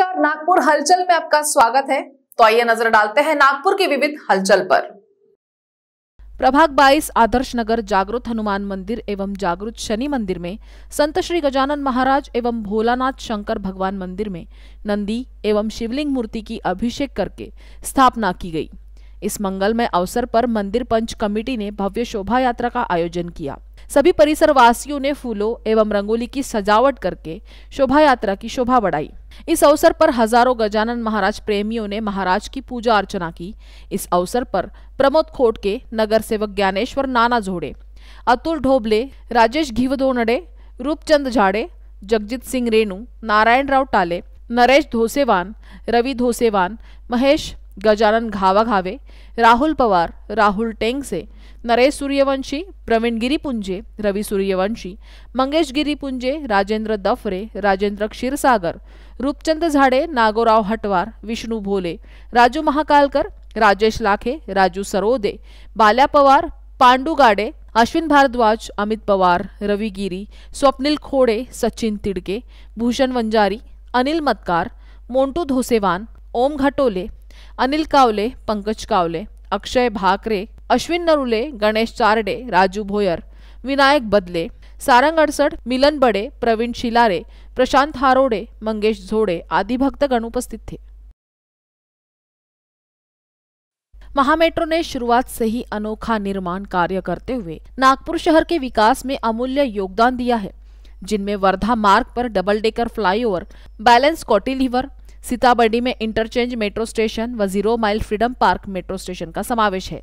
नमस्कार नागपुर हलचल में आपका स्वागत है तो आइए नजर डालते हैं नागपुर की विविध हलचल पर प्रभाग 22 आदर्श नगर जागृत हनुमान मंदिर एवं जागृत शनि मंदिर में संत श्री गजानन महाराज एवं भोलानाथ शंकर भगवान मंदिर में नंदी एवं शिवलिंग मूर्ति की अभिषेक करके स्थापना की गई इस मंगलमय अवसर पर मंदिर पंच कमेटी ने भव्य शोभा यात्रा का आयोजन किया सभी परिसरवासियों ने फूलों एवं रंगोली की सजावट करके शोभा यात्रा की शोभा बढ़ाई इस अवसर पर हजारों गजानन महाराज प्रेमियों ने महाराज की पूजा अर्चना की इस अवसर पर प्रमोद खोट के नगर सेवक ज्ञानेश्वर नाना जोड़े अतुल ढोबले राजेश घीवदोनडे रूपचंद झाड़े जगजीत सिंह रेणु नारायण राव टाले नरेश धोसेवान रवि धोसेवान महेश गजानन घावा घावे राहुल पवार राहुल टेंगसे नरेश सूर्यवंशी प्रवीण गिरीपुंजे रवि सूर्यवंशी मंगेश गिरीपुंजे राजेंद्र दफरे राजेंद्र क्षीरसागर रूपचंद झाडे नागोराव हटवार विष्णु भोले राजू महाकालकर राजेश लाखे राजू सरोदे बाल्या पवार पांडू गाडे अश्विन भारद्वाज अमित पवार रवि गिरी स्वप्निल खोडे सचिन तिडके भूषण वंजारी अनिल मतकार मोंटू धोसेवान ओम घटोले अनिल कावले पंकज कावले अक्षय भाकरे अश्विन नरुले गणेश चारडे राजू भोयर विनायक बदले सारंग अड़सड मिलन बड़े प्रवीण शिलारे प्रशांत हारोड़े मंगेश झोड़े आदि भक्तगण उपस्थित थे महामेट्रो ने शुरुआत से ही अनोखा निर्माण कार्य करते हुए नागपुर शहर के विकास में अमूल्य योगदान दिया है जिनमें वर्धा मार्ग पर double decker flyover balance cantilever Sitabardi में इंटरचेंज मेट्रो स्टेशन व zero mile freedom park metro station का समावेश है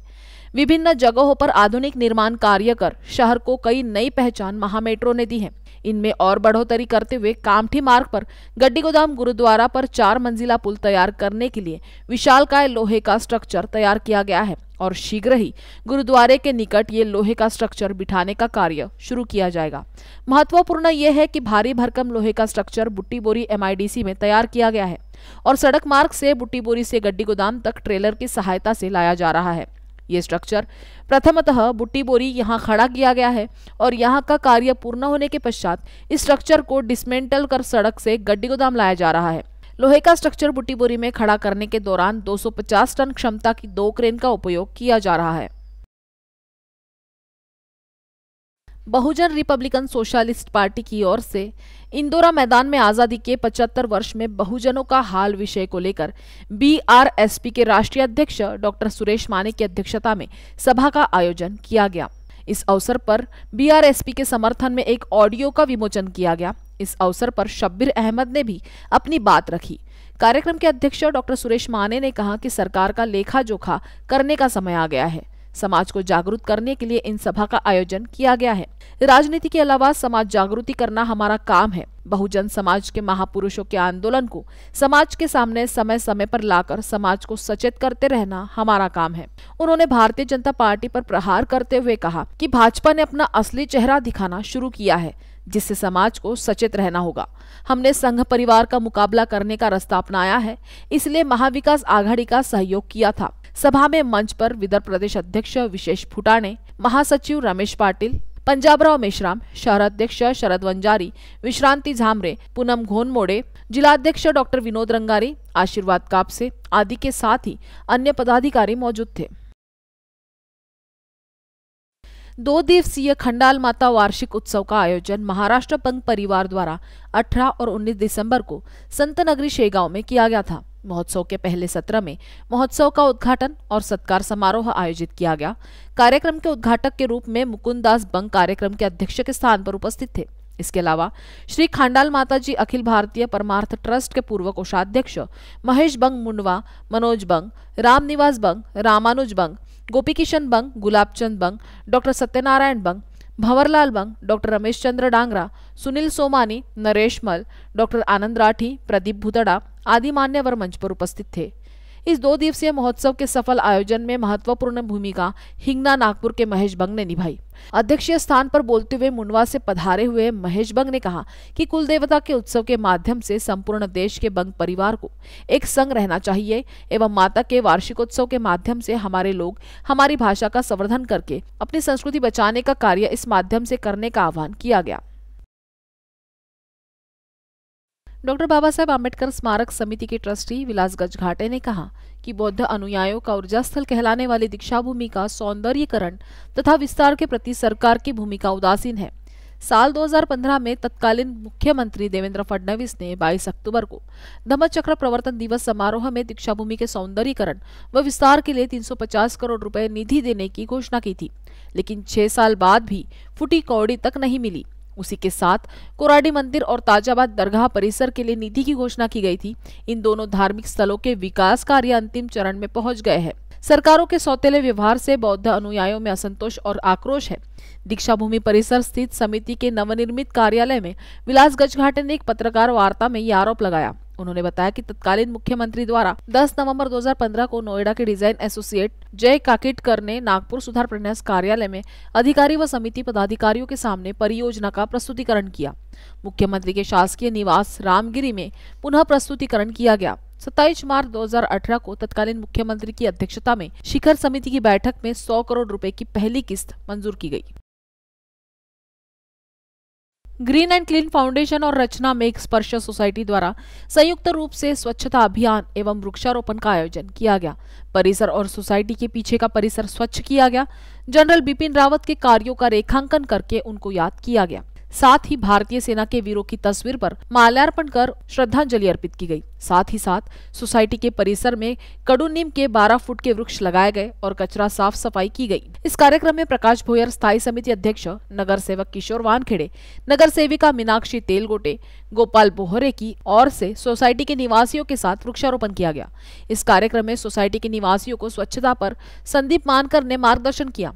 विभिन्न जगहों पर आधुनिक निर्माण कार्य कर शहर को कई नई पहचान महामेट्रो ने दी है इनमें और बढ़ोतरी करते हुए कामठी मार्ग पर गड्डी गोदाम गुरुद्वारा पर चार मंजिला पुल तैयार करने के लिए विशालकाय लोहे का स्ट्रक्चर तैयार किया गया है और शीघ्र ही गुरुद्वारे के निकट ये लोहे का स्ट्रक्चर बिठाने का कार्य शुरू किया जाएगा महत्वपूर्ण यह है कि भारी भरकम लोहे का स्ट्रक्चर बुट्टी बोरी एमआईडीसी में तैयार किया गया है और सड़क मार्ग से बुट्टी बोरी से गड्डी गोदाम तक ट्रेलर की सहायता से लाया जा रहा है ये स्ट्रक्चर प्रथमतः बुट्टी बोरी यहाँ खड़ा किया गया है और यहाँ का कार्य पूर्ण होने के पश्चात इस स्ट्रक्चर को डिसमेंटल कर सड़क से गड्डी गोदाम लाया जा रहा है लोहे का स्ट्रक्चर बुट्टी बोरी में खड़ा करने के दौरान 250 टन क्षमता की दो क्रेन का उपयोग किया जा रहा है बहुजन रिपब्लिकन सोशलिस्ट पार्टी की ओर से इंदौरा मैदान में आज़ादी के 75 वर्ष में बहुजनों का हाल विषय को लेकर बीआरएसपी के राष्ट्रीय अध्यक्ष डॉक्टर सुरेश माने की अध्यक्षता में सभा का आयोजन किया गया इस अवसर पर बीआरएसपी के समर्थन में एक ऑडियो का विमोचन किया गया इस अवसर पर शब्बीर अहमद ने भी अपनी बात रखी कार्यक्रम के अध्यक्ष डॉक्टर सुरेश माने ने कहा कि सरकार का लेखा जोखा करने का समय आ गया है समाज को जागरूक करने के लिए इन सभा का आयोजन किया गया है राजनीति के अलावा समाज जागृति करना हमारा काम है बहुजन समाज के महापुरुषों के आंदोलन को समाज के सामने समय समय पर लाकर समाज को सचेत करते रहना हमारा काम है उन्होंने भारतीय जनता पार्टी पर प्रहार करते हुए कहा कि भाजपा ने अपना असली चेहरा दिखाना शुरू किया है जिससे समाज को सचेत रहना होगा हमने संघ परिवार का मुकाबला करने का रास्ता अपनाया है इसलिए महाविकास आघाड़ी का सहयोग किया था सभा में मंच पर विदर्भ प्रदेश अध्यक्ष विशेष फुटाने महासचिव रमेश पाटिल पंजाबराव मेश्राम शहराध्यक्ष शरद वंजारी विश्रांति झामरे पूनम घोनमोड़े जिलाध्यक्ष डॉक्टर विनोद रंगारी आशीर्वाद कापसे आदि के साथ ही अन्य पदाधिकारी मौजूद थे दो दिवसीय खंडाल माता वार्षिक उत्सव का आयोजन महाराष्ट्र पंग परिवार द्वारा 18 और 19 दिसंबर को संत नगरी शेगांव में किया गया था महोत्सव के पहले सत्र में महोत्सव का उद्घाटन और सत्कार समारोह आयोजित किया गया कार्यक्रम के उद्घाटक के रूप में मुकुंद दास बंग कार्यक्रम के अध्यक्ष के स्थान पर उपस्थित थे इसके अलावा श्री खांडाल माताजी अखिल भारतीय परमार्थ ट्रस्ट के पूर्व कोषाध्यक्ष महेश बंग मुंडवा मनोज बंग रामनिवास बंग रामानुज बंग गोपी किशन बंग चंद बंग doctor Satyanarayan Bang Bhanwarlal Bang doctor Ramesh Chandra Dangra Sunil Somani Naresh Mal doctor Anand Rathi Pradeep Bhutada आदि मान्यवर मंच पर उपस्थित थे इस दो दिवसीय महोत्सव के सफल आयोजन में महत्वपूर्ण भूमिका हिंगना नागपुर के महेश बंग ने निभाई अध्यक्षीय स्थान पर बोलते हुए मुंडवा से पधारे हुए महेश बंग ने कहा कि कुल देवता के उत्सव के माध्यम से संपूर्ण देश के बंग परिवार को एक संग रहना चाहिए एवं माता के वार्षिकोत्सव के माध्यम से हमारे लोग हमारी भाषा का संवर्धन करके अपनी संस्कृति बचाने का कार्य इस माध्यम से करने का आह्वान किया गया डॉक्टर बाबा साहेब आम्बेडकर स्मारक समिति के ट्रस्टी विलासगंज घाटे ने कहा कि बौद्ध अनुयायों का ऊर्जा स्थल कहलाने वाली दीक्षा भूमि का सौंदर्यकरण तथा विस्तार के प्रति सरकार की भूमिका उदासीन है साल 2015 में तत्कालीन मुख्यमंत्री देवेंद्र फडणवीस ने 22 अक्टूबर को चक्र प्रवर्तन दिवस समारोह में दीक्षा भूमि के सौंदर्यकरण व विस्तार के लिए 350 करोड़ रुपए निधि देने की घोषणा की थी लेकिन छह साल बाद भी फुटी कौड़ी तक नहीं मिली उसी के साथ कोराडी मंदिर और ताजाबाद दरगाह परिसर के लिए निधि की घोषणा की गई थी इन दोनों धार्मिक स्थलों के विकास कार्य अंतिम चरण में पहुंच गए हैं सरकारों के सौतेले व्यवहार से बौद्ध अनुयायियों में असंतोष और आक्रोश है दीक्षा भूमि परिसर स्थित समिति के नवनिर्मित कार्यालय में विलास गजघाटे ने एक पत्रकार वार्ता में ये आरोप लगाया उन्होंने बताया कि तत्कालीन मुख्यमंत्री द्वारा 10 नवंबर 2015 को नोएडा के डिजाइन एसोसिएट जय काकेटकर ने नागपुर सुधार प्रन्यास कार्यालय में अधिकारी व समिति पदाधिकारियों के सामने परियोजना का प्रस्तुतिकरण किया मुख्यमंत्री के शासकीय निवास रामगिरी में पुनः प्रस्तुतिकरण किया गया सत्ताईस मार्च 2018 को तत्कालीन मुख्यमंत्री की अध्यक्षता में शिखर समिति की बैठक में 100 करोड़ रुपए की पहली किस्त मंजूर की गई ग्रीन एंड क्लीन फाउंडेशन और रचना मेघ स्पर्श सोसाइटी द्वारा संयुक्त रूप से स्वच्छता अभियान एवं वृक्षारोपण का आयोजन किया गया परिसर और सोसाइटी के पीछे का परिसर स्वच्छ किया गया जनरल बिपिन रावत के कार्यों का रेखांकन करके उनको याद किया गया साथ ही भारतीय सेना के वीरों की तस्वीर पर माल्यार्पण कर श्रद्धांजलि अर्पित की गई साथ ही साथ सोसाइटी के परिसर में कड़ू नीम के 12 फुट के वृक्ष लगाए गए और कचरा साफ सफाई की गई इस कार्यक्रम में प्रकाश भोयर स्थायी समिति अध्यक्ष नगर सेवक किशोर वानखेड़े नगर सेविका मीनाक्षी तेलगोटे गोपाल बोहरे की और से सोसाइटी के निवासियों के साथ वृक्षारोपण किया गया इस कार्यक्रम में सोसाइटी के निवासियों को स्वच्छता पर संदीप मानकर ने मार्गदर्शन किया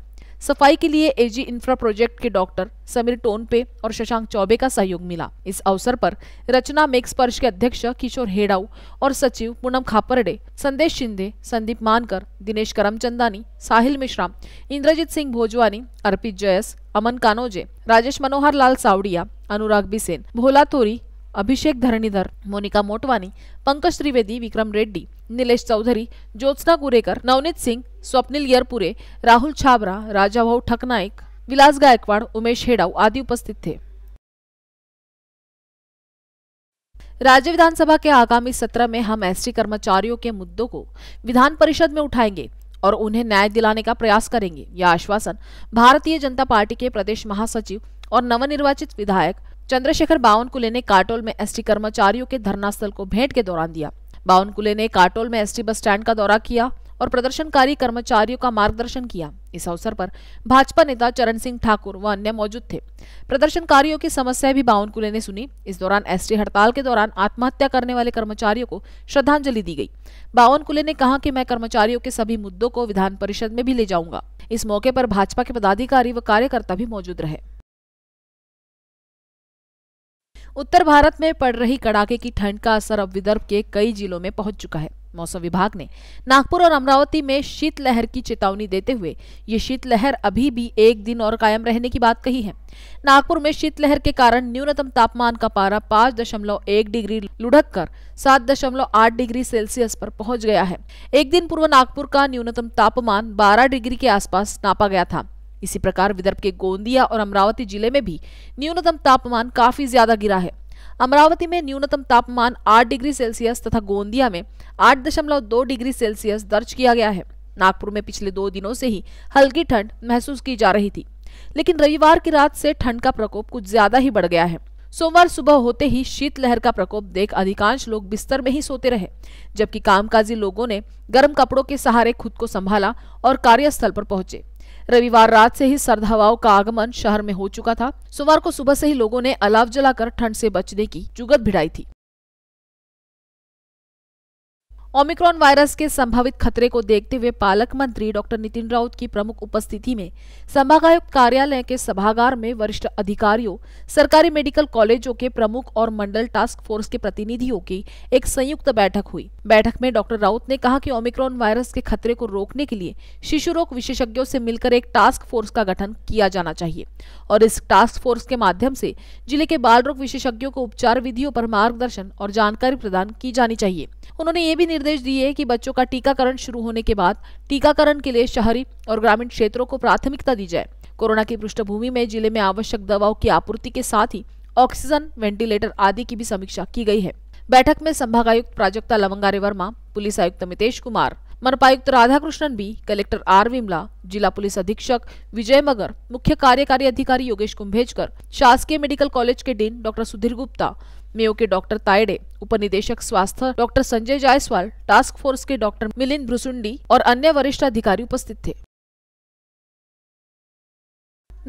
सफाई के लिए एजी इंफ्रा प्रोजेक्ट के डॉक्टर समीर टोनपे और शशांक चौबे का सहयोग मिला इस अवसर पर रचना मेक्स पर्ष के अध्यक्ष किशोर हेडाऊ और सचिव पूनम खापरडे संदेश शिंदे संदीप मानकर दिनेश करमचंदानी साहिल मिश्रा इंद्रजीत सिंह भोजवानी अर्पित जयस अमन कानोजे राजेश मनोहर लाल सावड़िया अनुराग बिसेन भोला तोरी अभिषेक धरणीधर मोनिका मोटवानी पंकज त्रिवेदी विक्रम रेड्डी निलेश चौधरी ज्योत्सना गुरेकर नवनीत सिंह स्वप्निल यरपुरे राहुल छाबरा राजाभाऊ ठकनाइक विलास गायकवाड उमेश हेडाव आदि उपस्थित थे राज्य विधानसभा के आगामी सत्र में हम एसटी कर्मचारियों के मुद्दों को विधान परिषद में उठाएंगे और उन्हें न्याय दिलाने का प्रयास करेंगे यह आश्वासन भारतीय जनता पार्टी के प्रदेश महासचिव और नवनिर्वाचित विधायक चंद्रशेखर बावनकुले ने काटोल में एसटी कर्मचारियों के धरना स्थल को भेंट के दौरान दिया बावनकुले ने काटोल में एसटी बस स्टैंड का दौरा किया और प्रदर्शनकारी कर्मचारियों का मार्गदर्शन किया इस अवसर पर भाजपा नेता चरण सिंह ठाकुर व अन्य मौजूद थे प्रदर्शनकारियों की समस्याएं भी बावनकुले ने सुनी इस दौरान एसटी हड़ताल के दौरान आत्महत्या करने वाले कर्मचारियों को श्रद्धांजलि दी गई बावनकुले ने कहा कि मैं कर्मचारियों के सभी मुद्दों को विधान परिषद में भी ले जाऊंगा इस मौके पर भाजपा के पदाधिकारी व कार्यकर्ता भी मौजूद रहे उत्तर भारत में पड़ रही कड़ाके की ठंड का असर अब विदर्भ के कई जिलों में पहुंच चुका है मौसम विभाग ने नागपुर और अमरावती में शीतलहर की चेतावनी देते हुए ये शीतलहर अभी भी एक दिन और कायम रहने की बात कही है नागपुर में शीतलहर के कारण न्यूनतम तापमान का पारा पांच दशमलव एक डिग्री लुढ़क कर सात दशमलव आठ डिग्री सेल्सियस पर पहुंच गया है एक दिन पूर्व नागपुर का न्यूनतम तापमान बारह डिग्री के आसपास नापा गया था इसी प्रकार विदर्भ के गोंदिया और अमरावती जिले में भी न्यूनतम तापमान काफी ज्यादा गिरा है अमरावती में न्यूनतम तापमान 8 डिग्री सेल्सियस तथा गोंदिया में 8.2 डिग्री सेल्सियस दर्ज किया गया है नागपुर में पिछले दो दिनों से ही हल्की ठंड महसूस की जा रही थी लेकिन रविवार की रात से ठंड का प्रकोप कुछ ज्यादा ही बढ़ गया है सोमवार सुबह होते ही शीतलहर का प्रकोप देख अधिकांश लोग बिस्तर में ही सोते रहे जबकि कामकाजी लोगों ने गर्म कपड़ों के सहारे खुद को संभाला और कार्यस्थल पर पहुंचे रविवार रात से ही सर्द हवाओं का आगमन शहर में हो चुका था सोमवार को सुबह से ही लोगों ने अलाव जलाकर ठंड से बचने की जुगत भिड़ाई थी ओमिक्रॉन वायरस के संभावित खतरे को देखते हुए पालक मंत्री डॉक्टर नितिन राउत की प्रमुख उपस्थिति में संभागायुक्त कार्यालय के सभागार में वरिष्ठ अधिकारियों सरकारी मेडिकल कॉलेजों के प्रमुख और मंडल टास्क फोर्स के प्रतिनिधियों की एक संयुक्त बैठक हुई बैठक में डॉक्टर राउत ने कहा कि ओमिक्रॉन वायरस के खतरे को रोकने के लिए शिशु रोग विशेषज्ञों से मिलकर एक टास्क फोर्स का गठन किया जाना चाहिए और इस टास्क फोर्स के माध्यम से जिले के बाल रोग विशेषज्ञों को उपचार विधियों पर मार्गदर्शन और जानकारी प्रदान की जानी चाहिए उन्होंने ये भी निर्देश दिए कि बच्चों का टीकाकरण शुरू होने के बाद टीकाकरण के लिए शहरी और ग्रामीण क्षेत्रों को प्राथमिकता दी जाए कोरोना की पृष्ठभूमि में जिले में आवश्यक दवाओं की आपूर्ति के साथ ही ऑक्सीजन वेंटिलेटर आदि की भी समीक्षा की गई है बैठक में संभागायुक्त प्राजक्ता लवंगारे वर्मा पुलिस आयुक्त मितेश कुमार मनपायुक्त राधाकृष्णन भी कलेक्टर आर विमला जिला पुलिस अधीक्षक विजय मगर मुख्य कार्यकारी अधिकारी योगेश कुंभेजकर शासकीय मेडिकल कॉलेज के dean doctor Sudhir Gupta Mayo के डॉक्टर तायडे उपनिदेशक स्वास्थ्य doctor Sanjay Jaiswal task force के डॉक्टर मिलिंद भ्रुसुंडी और अन्य वरिष्ठ अधिकारी उपस्थित थे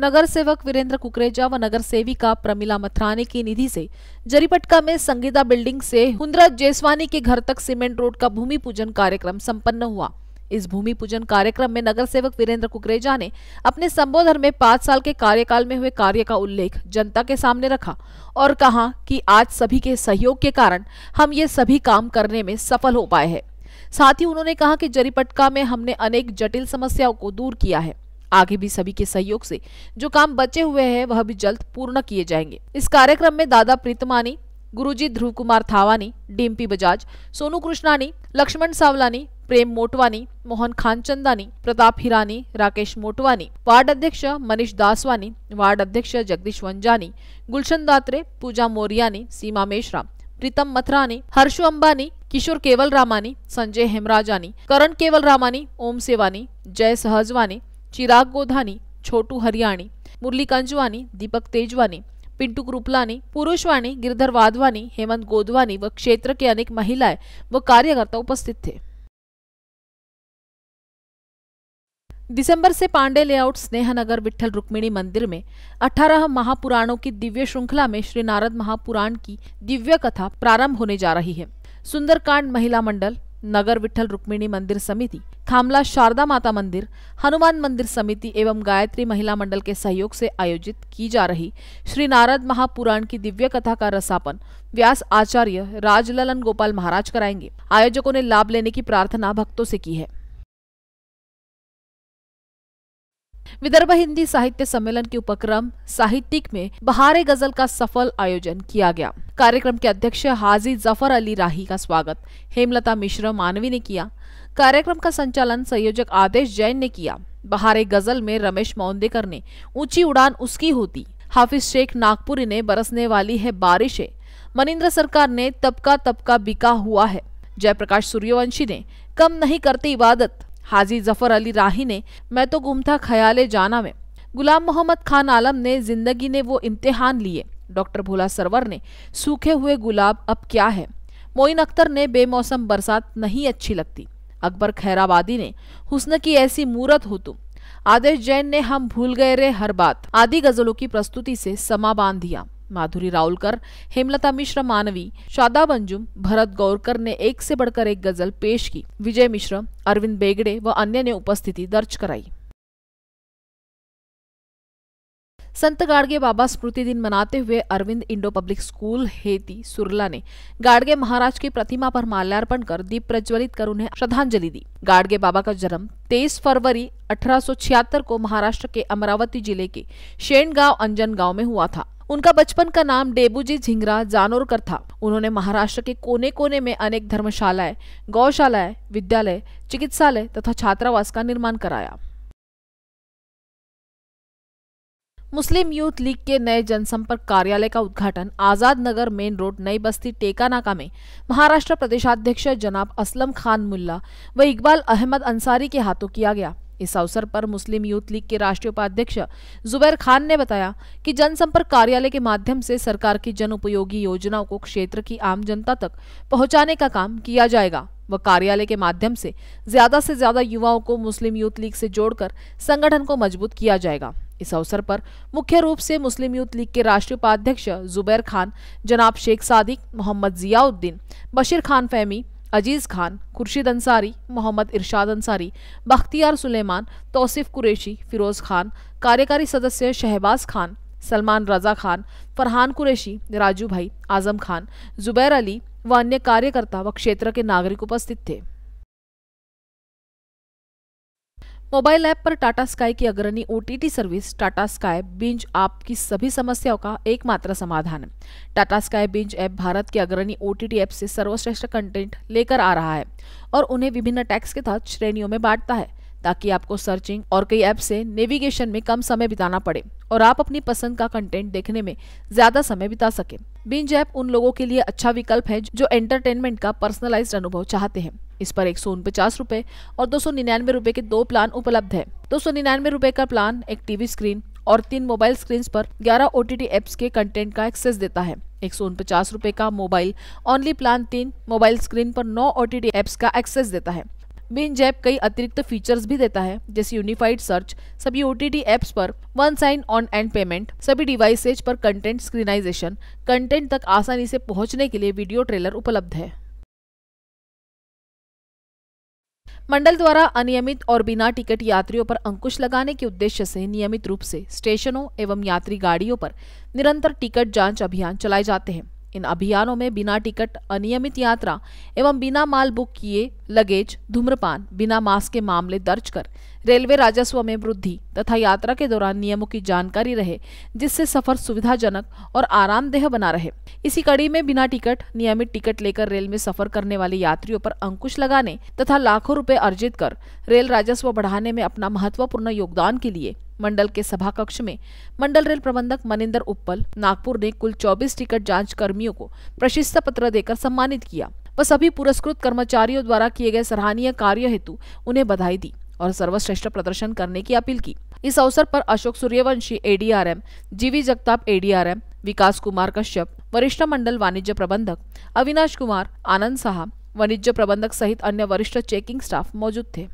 नगर सेवक वीरेंद्र कुकरेजा व नगर सेविका प्रमिला मथराने की निधि से जरीपटका में संगीता बिल्डिंग से हुंद्रा जेसवानी के घर तक सीमेंट रोड का भूमि पूजन कार्यक्रम संपन्न हुआ इस भूमि पूजन कार्यक्रम में नगर सेवक वीरेंद्र कुकरेजा ने अपने संबोधन में पांच साल के कार्यकाल में हुए कार्य का उल्लेख जनता के सामने रखा और कहा कि आज सभी के सहयोग के कारण हम ये सभी काम करने में सफल हो पाए हैं साथ ही उन्होंने कहा कि जरीपटका में हमने अनेक जटिल समस्याओं को दूर किया है आगे भी सभी के सहयोग से जो काम बचे हुए हैं वह भी जल्द पूर्ण किए जाएंगे इस कार्यक्रम में दादा प्रीतमानी गुरुजी ध्रुव कुमार थावानी डिम्पी बजाज सोनू कृष्णानी लक्ष्मण सावलानी प्रेम मोटवानी मोहन खानचंदानी प्रताप हिरानी राकेश मोटवानी वार्ड अध्यक्ष मनीष दासवानी वार्ड अध्यक्ष जगदीश वंजानी गुलशन दात्रे पूजा मोरियानी सीमा मेश्रा प्रीतम मथरानी हर्ष अंबानी किशोर केवल रामानी संजय हेमराजानी करण केवल रामानी ओम सेवानी जय सहजवानी चिराग गोधानी छोटू हरियाणी मुरली कंजवानी दीपक तेजवानी पिंटू कृपलानी पुरुषवाणी गिरधर वाधवानी हेमंत गोदवानी व क्षेत्र के अनेक महिलाएं व कार्यकर्ता उपस्थित थे दिसंबर से पांडे लेआउट स्नेहनगर विठल रुक्मिणी मंदिर में 18 महापुराणों की दिव्य श्रृंखला में श्री नारद महापुराण की दिव्य कथा प्रारंभ होने जा रही है सुंदरकांड महिला मंडल नगर विठल रुक्मिणी मंदिर समिति खामला शारदा माता मंदिर हनुमान मंदिर समिति एवं गायत्री महिला मंडल के सहयोग से आयोजित की जा रही श्री नारद महापुराण की दिव्य कथा का रसापन व्यास आचार्य राजललन गोपाल महाराज कराएंगे आयोजकों ने लाभ लेने की प्रार्थना भक्तों से की है विदर्भ हिंदी साहित्य सम्मेलन के उपक्रम साहित्यिक में बहारे गजल का सफल आयोजन किया गया कार्यक्रम के अध्यक्ष हाजी जफर अली राही का स्वागत हेमलता मिश्र मानवी ने किया कार्यक्रम का संचालन संयोजक आदेश जैन ने किया बहारे गजल में रमेश मौंदेकर ने ऊंची उड़ान उसकी होती हाफिज शेख नागपुरी ने बरसने वाली है है मनिंद्र सरकार ने तबका तबका बिका हुआ है जयप्रकाश सूर्यवंशी ने कम नहीं करते इबादत हाजी जफर अली राही ने मैं तो गुम था ख्याल जाना में गुलाम मोहम्मद खान आलम ने जिंदगी ने वो इम्तिहान लिए डॉक्टर भोला सरवर ने सूखे हुए गुलाब अब क्या है मोइन अख्तर ने बेमौसम बरसात नहीं अच्छी लगती अकबर खैराबादी ने हुस्न की ऐसी मूरत हो तुम आदेश जैन ने हम भूल गए रे हर बात आदि गजलों की प्रस्तुति से समा बांध दिया माधुरी राउलकर हेमलता मिश्र मानवी शादा बंजुम भरत गौरकर ने एक से बढ़कर एक गजल पेश की विजय मिश्र अरविंद बेगड़े व अन्य ने उपस्थिति दर्ज कराई संत गाड़गे बाबा स्मृति दिन मनाते हुए Arvind Indo public school Heti Surla ने गाड़गे महाराज की प्रतिमा पर माल्यार्पण कर दीप प्रज्वलित कर उन्हें श्रद्धांजलि दी गाड़गे बाबा का जन्म 23 फरवरी 1876 को महाराष्ट्र के अमरावती जिले के शेण गांव अंजन गांव में हुआ था उनका बचपन का नाम डेबूजी झिंगरा जानोरकर था उन्होंने महाराष्ट्र के कोने कोने में अनेक धर्मशालाएं गौशालाएं विद्यालय चिकित्सालय तथा छात्रावास का निर्माण कराया मुस्लिम यूथ लीग के नए जनसंपर्क कार्यालय का उद्घाटन आजाद नगर मेन रोड नई बस्ती टेकानाका में महाराष्ट्र प्रदेशाध्यक्ष जनाब असलम खान मुल्ला व इकबाल अहमद अंसारी के हाथों किया गया इस अवसर पर मुस्लिम यूथ लीग के राष्ट्रीय उपाध्यक्ष जुबैर खान ने बताया कि जनसंपर्क कार्यालय के माध्यम से सरकार की जन उपयोगी योजनाओं को क्षेत्र की आम जनता तक पहुंचाने का काम किया जाएगा व कार्यालय के माध्यम से ज्यादा से ज्यादा युवाओं को मुस्लिम यूथ लीग से जोड़कर संगठन को मजबूत किया जाएगा इस अवसर पर मुख्य रूप से मुस्लिम यूथ लीग के राष्ट्रीय उपाध्यक्ष जुबैर खान जनाब शेख सादिक मोहम्मद जियाउद्दीन बशीर खान फहमी अजीज़ खान खुर्शीद अंसारी मोहम्मद इरशाद अंसारी बख्तियार सुलेमान तौसीफ कुरैशी फ़िरोज़ खान कार्यकारी सदस्य शहबाज खान सलमान रजा खान फरहान कुरैशी राजू भाई आज़म खान ज़ुबैर अली व अन्य कार्यकर्ता व क्षेत्र के नागरिक उपस्थित थे मोबाइल ऐप पर टाटा स्काई की अग्रणी OTT service Tata Sky Binge आपकी सभी समस्याओं का एकमात्र समाधान है Tata Sky Binge app Bharat के अग्रणी ओटीटी ऐप से सर्वश्रेष्ठ कंटेंट लेकर आ रहा है और उन्हें विभिन्न टैक्स के तहत श्रेणियों में बांटता है ताकि आपको सर्चिंग और कई ऐप से नेविगेशन में कम समय बिताना पड़े और आप अपनी पसंद का कंटेंट देखने में ज्यादा समय बिता सके बिंज ऐप उन लोगों के लिए अच्छा विकल्प है जो एंटरटेनमेंट का पर्सनलाइज अनुभव चाहते हैं इस पर एक सौ उनपचास रूपए और दो सौ निन्यानवे रूपए के दो प्लान उपलब्ध है दो सौ निन्यानवे रूपए का प्लान एक टीवी स्क्रीन और तीन मोबाइल स्क्रीन पर 11 ओ टी एप्स के कंटेंट का एक्सेस देता है एक सौ रूपए का मोबाइल ओनली प्लान तीन मोबाइल स्क्रीन पर नौ ओ टी एप्स का एक्सेस देता है बिन जैप कई अतिरिक्त फीचर्स भी देता है जैसे यूनिफाइड सर्च सभी ओटीटी एप्स पर one sign on and payment सभी डिवाइसेज पर कंटेंट स्क्रीनाइजेशन कंटेंट तक आसानी से पहुंचने के लिए वीडियो ट्रेलर उपलब्ध है मंडल द्वारा अनियमित और बिना टिकट यात्रियों पर अंकुश लगाने के उद्देश्य से नियमित रूप से स्टेशनों एवं यात्री गाड़ियों पर निरंतर टिकट जांच अभियान चलाए जाते हैं इन अभियानों में बिना टिकट अनियमित यात्रा एवं बिना माल बुक किए लगेज धूम्रपान बिना मास्क के मामले दर्ज कर रेलवे राजस्व में वृद्धि तथा यात्रा के दौरान नियमों की जानकारी रहे जिससे सफर सुविधाजनक और आरामदेह बना रहे इसी कड़ी में बिना टिकट नियमित टिकट लेकर रेल में सफर करने वाले यात्रियों पर अंकुश लगाने तथा लाखों रुपए अर्जित कर रेल राजस्व बढ़ाने में अपना महत्वपूर्ण योगदान के लिए मंडल के सभा कक्ष में मंडल रेल प्रबंधक मनिंदर उप्पल नागपुर ने कुल 24 टिकट जांच कर्मियों को प्रशस्ता पत्र देकर सम्मानित किया व सभी पुरस्कृत कर्मचारियों द्वारा किए गए सराहनीय कार्य हेतु उन्हें बधाई दी और सर्वश्रेष्ठ प्रदर्शन करने की अपील की इस अवसर पर Ashok Suryavanshi ADRM GV Jagtap ADRM Vikas Kumar Kashyap वरिष्ठ मंडल वाणिज्य प्रबंधक अविनाश कुमार आनंद साहा वाणिज्य प्रबंधक सहित अन्य वरिष्ठ चेकिंग स्टाफ मौजूद थे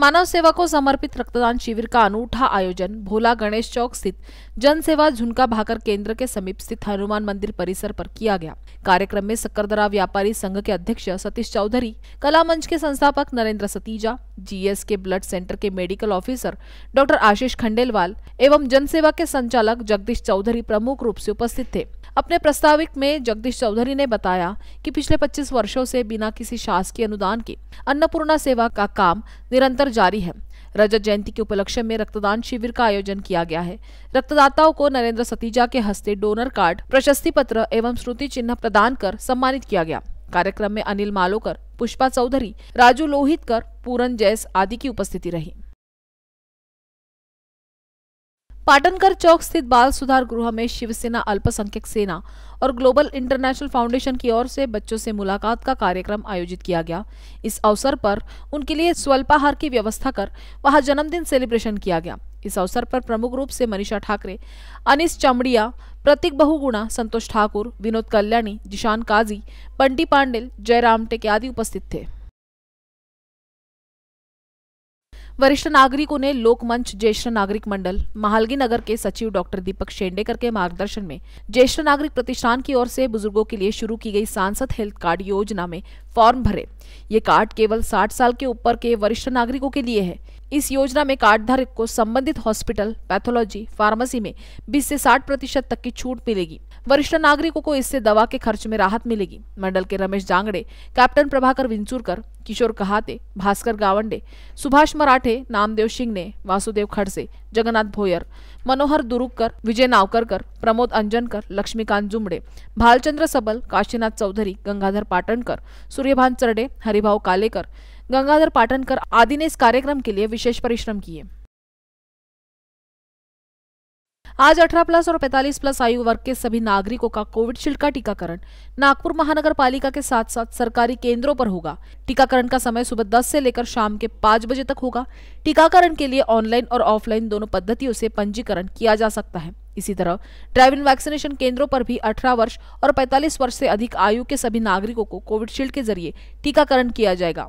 मानव सेवा को समर्पित रक्तदान शिविर का अनूठा आयोजन भोला गणेश चौक स्थित जनसेवा झुनका भाकर केंद्र के समीप स्थित हनुमान मंदिर परिसर पर किया गया कार्यक्रम में सक्करदरा व्यापारी संघ के अध्यक्ष सतीश चौधरी कला मंच के संस्थापक नरेंद्र सतीजा जीएस के ब्लड सेंटर के medical officer doctor Ashish Khandelwal एवं जनसेवा के संचालक जगदीश चौधरी प्रमुख रूप से उपस्थित थे अपने प्रस्ताविक में जगदीश चौधरी ने बताया कि पिछले 25 वर्षों से बिना किसी शासकीय अनुदान के अन्नपूर्णा सेवा का काम निरंतर जारी है रजत जयंती के उपलक्ष्य में रक्तदान शिविर का आयोजन किया गया है रक्तदाताओं को नरेंद्र सतीजा के हस्ते डोनर कार्ड प्रशस्ति पत्र एवं श्रुति चिन्ह प्रदान कर सम्मानित किया गया कार्यक्रम में अनिल मालोकर पुष्पा चौधरी राजू लोहितकर पूरन जैस आदि की उपस्थिति रही पाटनकर चौक स्थित बाल सुधार गृह में शिवसेना अल्पसंख्यक सेना और ग्लोबल इंटरनेशनल फाउंडेशन की ओर से बच्चों से मुलाकात का कार्यक्रम आयोजित किया गया इस अवसर पर उनके लिए स्वल्पाहार की व्यवस्था कर वहां जन्मदिन सेलिब्रेशन किया गया इस अवसर पर प्रमुख रूप से मनीषा ठाकरे अनिस चमड़िया प्रतीक बहुगुणा संतोष ठाकुर विनोद कल्याणी जिशान काजी बंटी पांडेल जयराम टेके आदि उपस्थित थे वरिष्ठ नागरिकों ने लोकमंच ज्येष्ठ नागरिक मंडल महालगी नगर के सचिव डॉक्टर दीपक शेंडेकर के मार्गदर्शन में ज्येष्ठ नागरिक प्रतिष्ठान की ओर से बुजुर्गों के लिए शुरू की गई सांसद हेल्थ कार्ड योजना में फॉर्म भरे ये कार्ड केवल 60 साल के ऊपर के वरिष्ठ नागरिकों के लिए है इस योजना में कार्ड धारक को संबंधित हॉस्पिटल पैथोलॉजी फार्मेसी में बीस से साठ प्रतिशत तक की छूट मिलेगी वरिष्ठ नागरिकों को इससे दवा के खर्च में राहत मिलेगी मंडल के रमेश जांगड़े कैप्टन प्रभाकर विंचुरकर किशोर कहाते भास्कर गावंडे सुभाष मराठे नामदेव शिंगने वासुदेव खड़से जगन्नाथ भोयर मनोहर दुरुककर विजय नावकरकर प्रमोद अंजनकर लक्ष्मीकांत जुमडे भालचंद्र सबल काशीनाथ चौधरी गंगाधर पाटणकर सूर्यभान चरडे हरिभाव कालेकर गंगाधर पाटनकर आदि ने इस कार्यक्रम के लिए विशेष परिश्रम किए आज 18 प्लस और 45 प्लस आयु वर्ग के सभी नागरिकों का कोविडशील्ड का टीकाकरण नागपुर महानगर पालिका के साथ साथ सरकारी केंद्रों पर होगा टीकाकरण का समय सुबह दस से लेकर शाम के पाँच बजे तक होगा टीकाकरण के लिए ऑनलाइन और ऑफलाइन दोनों पद्धतियों से पंजीकरण किया जा सकता है इसी तरह ड्राइव इन वैक्सीनेशन केंद्रों पर भी 18 वर्ष और 45 वर्ष से अधिक आयु के सभी नागरिकों को कोविडशील्ड के जरिए टीकाकरण किया जाएगा